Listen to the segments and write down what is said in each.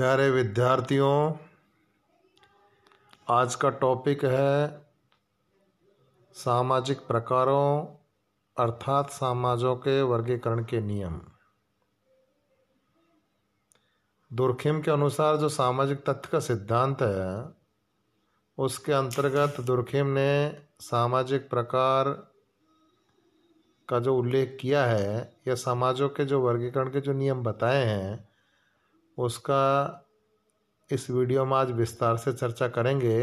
प्यारे विद्यार्थियों आज का टॉपिक है सामाजिक प्रकारों अर्थात समाजों के वर्गीकरण के नियम दुर्खिम के अनुसार जो सामाजिक तथ्य का सिद्धांत है उसके अंतर्गत दुर्खिम ने सामाजिक प्रकार का जो उल्लेख किया है या समाजों के जो वर्गीकरण के जो नियम बताए हैं उसका इस वीडियो में आज विस्तार से चर्चा करेंगे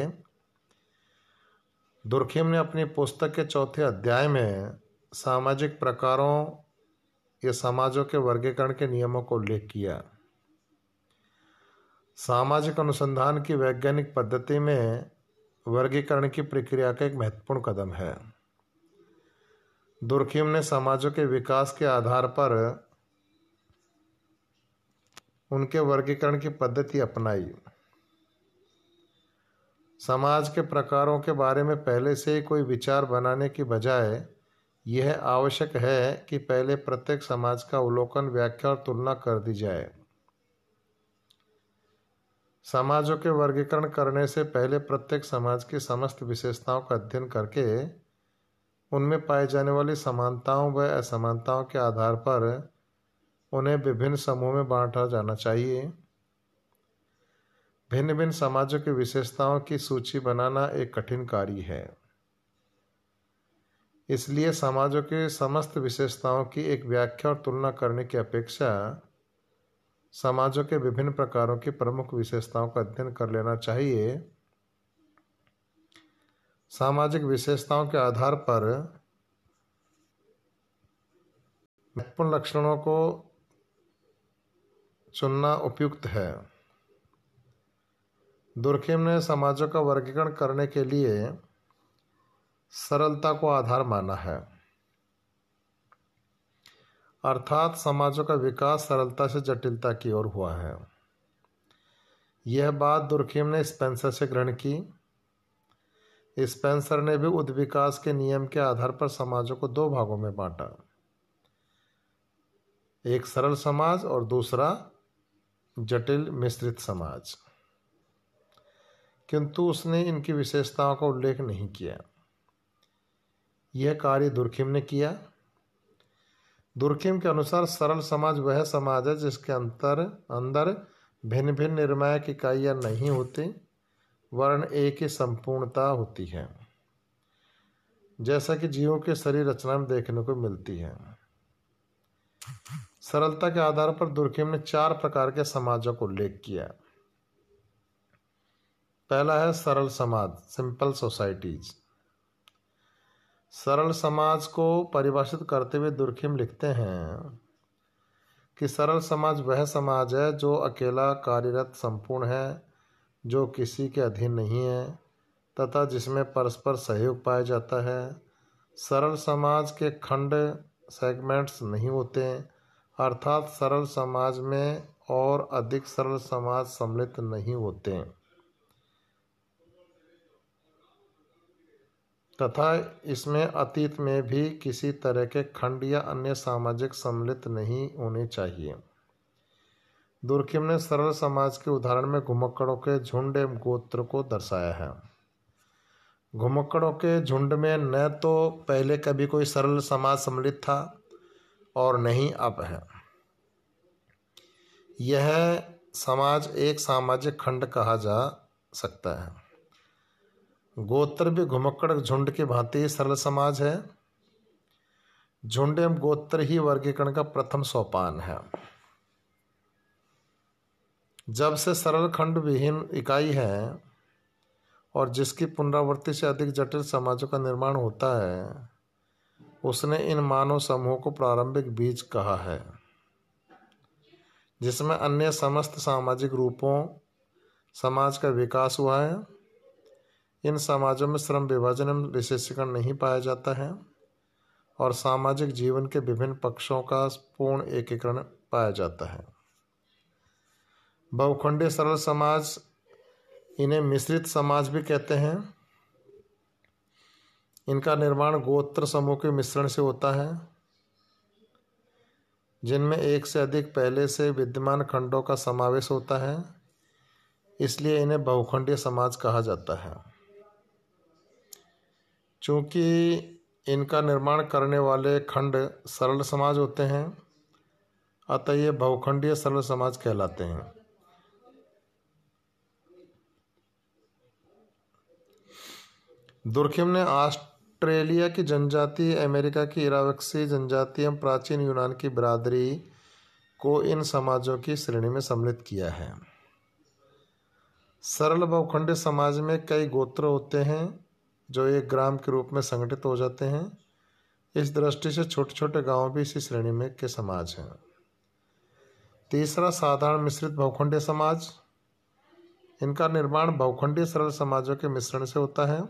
दुर्खिम ने अपनी पुस्तक के चौथे अध्याय में सामाजिक प्रकारों या समाजों के वर्गीकरण के नियमों को उल्लेख किया सामाजिक अनुसंधान की वैज्ञानिक पद्धति में वर्गीकरण की प्रक्रिया का एक महत्वपूर्ण कदम है दुर्खिम ने समाजों के विकास के आधार पर उनके वर्गीकरण की पद्धति अपनाई समाज के प्रकारों के बारे में पहले से ही कोई विचार बनाने की बजाय यह आवश्यक है कि पहले प्रत्येक समाज का अवलोकन व्याख्या और तुलना कर दी जाए समाजों के वर्गीकरण करने से पहले प्रत्येक समाज की समस्त विशेषताओं का अध्ययन करके उनमें पाए जाने वाली समानताओं व असमानताओं के आधार पर उन्हें विभिन्न समूह में बांटा जाना चाहिए भिन्न भिन्न समाजों की विशेषताओं की सूची बनाना एक कठिन कार्य है इसलिए समाजों के समस्त विशेषताओं की एक व्याख्या और तुलना करने की अपेक्षा समाजों के विभिन्न प्रकारों की प्रमुख विशेषताओं का अध्ययन कर लेना चाहिए सामाजिक विशेषताओं के आधार पर महत्वपूर्ण लक्षणों को चुनना उपयुक्त है दुर्खिम ने समाजों का वर्गीकरण करने के लिए सरलता को आधार माना है अर्थात समाजों का विकास सरलता से जटिलता की ओर हुआ है यह बात दुर्खिम ने स्पेंसर से ग्रहण की स्पेंसर ने भी उद्विकास के नियम के आधार पर समाजों को दो भागों में बांटा एक सरल समाज और दूसरा जटिल मिश्रित समाज किंतु उसने इनकी विशेषताओं का उल्लेख नहीं किया यह कार्य दुर्खिम ने किया दुर्खिम के अनुसार सरल समाज वह समाज है जिसके अंतर अंदर भिन्न भिन्न निर्णायक इकाइयाँ नहीं होती वर्ण एक ही संपूर्णता होती है जैसा कि जीवों के शरीर रचना में देखने को मिलती है सरलता के आधार पर दुर्खिम ने चार प्रकार के समाजों को उल्लेख किया पहला है सरल समाज सिंपल सोसाइटीज सरल समाज को परिभाषित करते हुए दुर्खिम लिखते हैं कि सरल समाज वह समाज है जो अकेला कार्यरत संपूर्ण है जो किसी के अधीन नहीं है तथा जिसमें परस्पर सहयोग पाया जाता है सरल समाज के खंड सेगमेंट्स नहीं होते अर्थात सरल समाज में और अधिक सरल समाज सम्मिलित नहीं होते तथा इसमें अतीत में भी किसी तरह के खंड या अन्य सामाजिक सम्मिलित नहीं होने चाहिए दुर्खिम ने सरल समाज के उदाहरण में घुमक्कड़ों के झुंड एवं गोत्र को दर्शाया है घुमक्कड़ों के झुंड में न तो पहले कभी कोई सरल समाज सम्मिलित था और नहीं अप है यह समाज एक सामाजिक खंड कहा जा सकता है गोत्र भी घुमक्कड़ झुंड की भांति सरल समाज है झुंड एवं गोत्र ही वर्गीकरण का प्रथम सोपान है जब से सरल खंड विहीन इकाई है और जिसकी पुनरावृत्ति से अधिक जटिल समाजों का निर्माण होता है उसने इन मानव समूहों को प्रारंभिक बीज कहा है जिसमें अन्य समस्त सामाजिक रूपों समाज का विकास हुआ है इन समाजों में श्रम विभाजन एवं विशेषीकरण नहीं पाया जाता है और सामाजिक जीवन के विभिन्न पक्षों का पूर्ण एकीकरण पाया जाता है बहुखंडीय सरल समाज इन्हें मिश्रित समाज भी कहते हैं इनका निर्माण गोत्र समूह के मिश्रण से होता है जिनमें एक से अधिक पहले से विद्यमान खंडों का समावेश होता है इसलिए इन्हें बहुखंडीय समाज कहा जाता है चूँकि इनका निर्माण करने वाले खंड सरल समाज होते हैं अतः ये बहुखंडीय सरल समाज कहलाते हैं दुर्खिम ने आष्ट ऑस्ट्रेलिया की जनजाति अमेरिका की इरावक्सी जनजाति एवं प्राचीन यूनान की बरादरी को इन समाजों की श्रेणी में सम्मिलित किया है सरल भूखंड समाज में कई गोत्र होते हैं जो एक ग्राम के रूप में संगठित हो जाते हैं इस दृष्टि से छोटे छोटे गांव भी इसी श्रेणी में के समाज हैं तीसरा साधारण मिश्रित बहुखंडीय समाज इनका निर्माण बहुखंडीय सरल समाजों के मिश्रण से होता है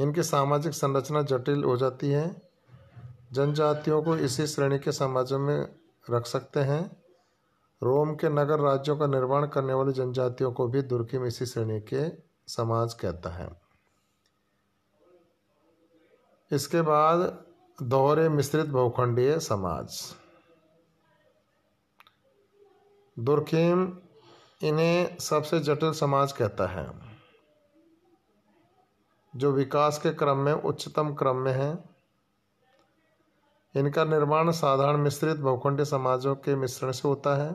इनकी सामाजिक संरचना जटिल हो जाती है जनजातियों को इसी श्रेणी के समाजों में रख सकते हैं रोम के नगर राज्यों का निर्माण करने वाली जनजातियों को भी दुर्खिम इसी श्रेणी के समाज कहता है इसके बाद दोहरे मिश्रित बहुखंडीय समाज दुर्खीम इन्हें सबसे जटिल समाज कहता है जो विकास के क्रम में उच्चतम क्रम में हैं इनका निर्माण साधारण मिश्रित भूखंड समाजों के मिश्रण से होता है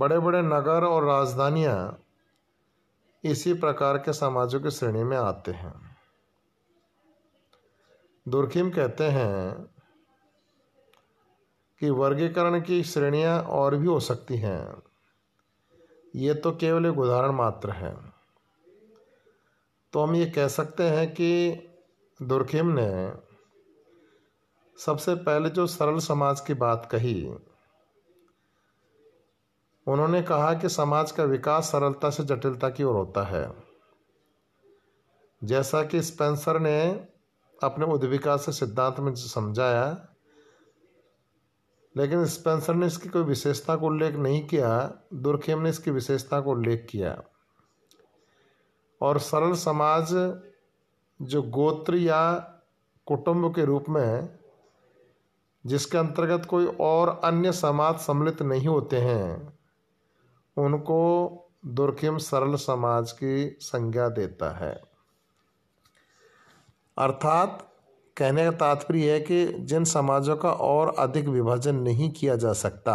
बड़े बड़े नगर और राजधानियाँ इसी प्रकार के समाजों की श्रेणी में आते हैं दुर्खिम कहते हैं कि वर्गीकरण की श्रेणियाँ और भी हो सकती हैं ये तो केवल एक उदाहरण मात्र है तो हम ये कह सकते हैं कि दुर्खिम ने सबसे पहले जो सरल समाज की बात कही उन्होंने कहा कि समाज का विकास सरलता से जटिलता की ओर होता है जैसा कि स्पेंसर ने अपने उद्विका से सिद्धांत में समझाया लेकिन स्पेंसर ने इसकी कोई विशेषता को उल्लेख नहीं किया दुर्खेम ने इसकी विशेषता को उल्लेख किया और सरल समाज जो गोत्र या कुटुंब के रूप में है जिसके अंतर्गत कोई और अन्य समाज सम्मिलित नहीं होते हैं उनको दुर्खिम सरल समाज की संज्ञा देता है अर्थात कहने का तात्पर्य है कि जिन समाजों का और अधिक विभाजन नहीं किया जा सकता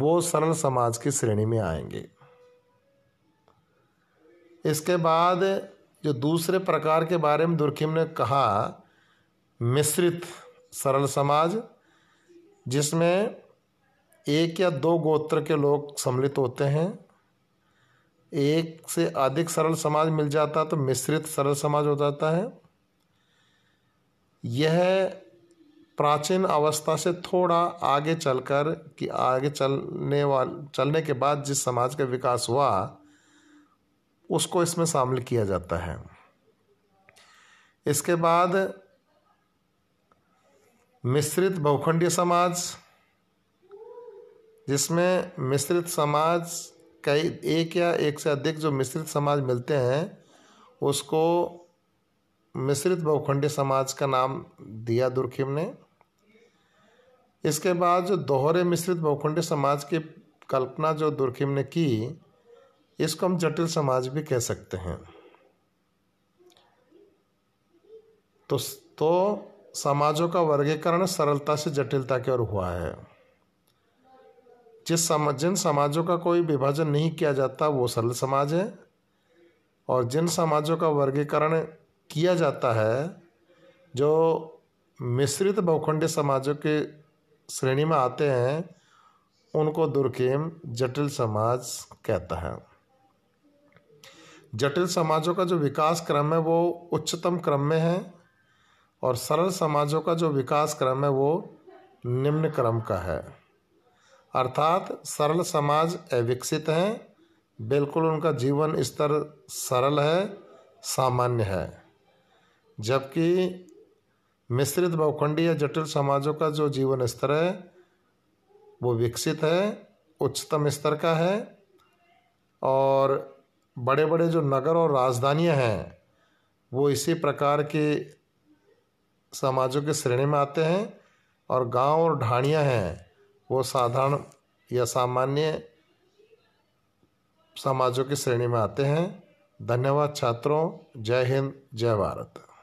वो सरल समाज की श्रेणी में आएंगे इसके बाद जो दूसरे प्रकार के बारे में दुर्खिम ने कहा मिश्रित सरल समाज जिसमें एक या दो गोत्र के लोग सम्मिलित होते हैं एक से अधिक सरल समाज मिल जाता तो मिश्रित सरल समाज हो जाता है यह प्राचीन अवस्था से थोड़ा आगे चलकर कि आगे चलने वाल चलने के बाद जिस समाज का विकास हुआ उसको इसमें शामिल किया जाता है इसके बाद मिश्रित बहुखंडीय समाज जिसमें मिश्रित समाज कई एक या एक से अधिक जो मिश्रित समाज मिलते हैं उसको मिश्रित बहुखंडीय समाज का नाम दिया दुर्खिम ने इसके बाद जो दोहरे मिश्रित बहुखंडीय समाज की कल्पना जो दुर्खिम ने की इसको हम जटिल समाज भी कह सकते हैं तो तो समाजों का वर्गीकरण सरलता से जटिलता की ओर हुआ है जिस समाज जिन समाजों का कोई विभाजन नहीं किया जाता वो सरल समाज है और जिन समाजों का वर्गीकरण किया जाता है जो मिश्रित बहुखंडीय समाजों के श्रेणी में आते हैं उनको दुर्खेम जटिल समाज कहता है जटिल समाजों का जो विकास क्रम है वो उच्चतम क्रम में है और सरल समाजों का जो विकास क्रम है वो निम्न क्रम का है अर्थात सरल समाज अविकसित हैं बिल्कुल उनका जीवन स्तर सरल है सामान्य है जबकि मिश्रित बहुखंडी जटिल समाजों का जो जीवन स्तर है वो विकसित है उच्चतम स्तर का है और बड़े बड़े जो नगर और राजधानियाँ हैं वो इसी प्रकार के समाजों के श्रेणी में आते हैं और गांव और ढाणियाँ हैं वो साधारण या सामान्य समाजों की श्रेणी में आते हैं धन्यवाद छात्रों जय हिंद जय भारत